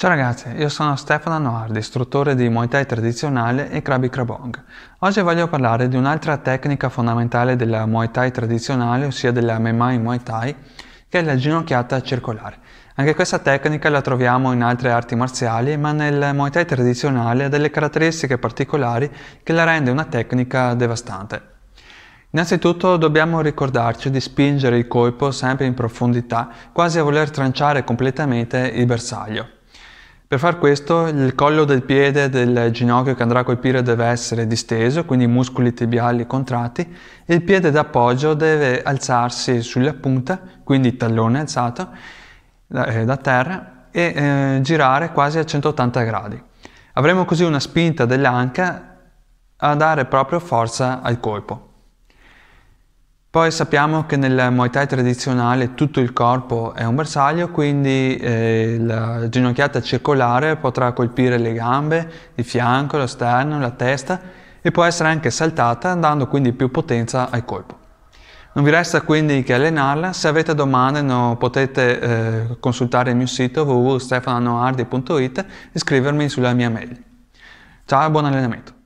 Ciao ragazzi, io sono Stefano Noardi, istruttore di Muay Thai tradizionale e Krabi Krabong. Oggi voglio parlare di un'altra tecnica fondamentale della Muay Thai tradizionale, ossia della Memai Muay Thai, che è la ginocchiata circolare. Anche questa tecnica la troviamo in altre arti marziali, ma nel Muay Thai tradizionale ha delle caratteristiche particolari che la rende una tecnica devastante. Innanzitutto dobbiamo ricordarci di spingere il colpo sempre in profondità, quasi a voler tranciare completamente il bersaglio. Per far questo il collo del piede del ginocchio che andrà a colpire deve essere disteso, quindi i muscoli tibiali contratti, e il piede d'appoggio deve alzarsi sulla punta, quindi tallone alzato da, eh, da terra, e eh, girare quasi a 180 gradi. Avremo così una spinta dell'anca a dare proprio forza al colpo. Poi sappiamo che nel Muay Thai tradizionale tutto il corpo è un bersaglio, quindi eh, la ginocchiata circolare potrà colpire le gambe, il fianco, lo sterno, la testa e può essere anche saltata dando quindi più potenza al colpo. Non vi resta quindi che allenarla, se avete domande no, potete eh, consultare il mio sito www.stefananoardi.it e scrivermi sulla mia mail. Ciao e buon allenamento!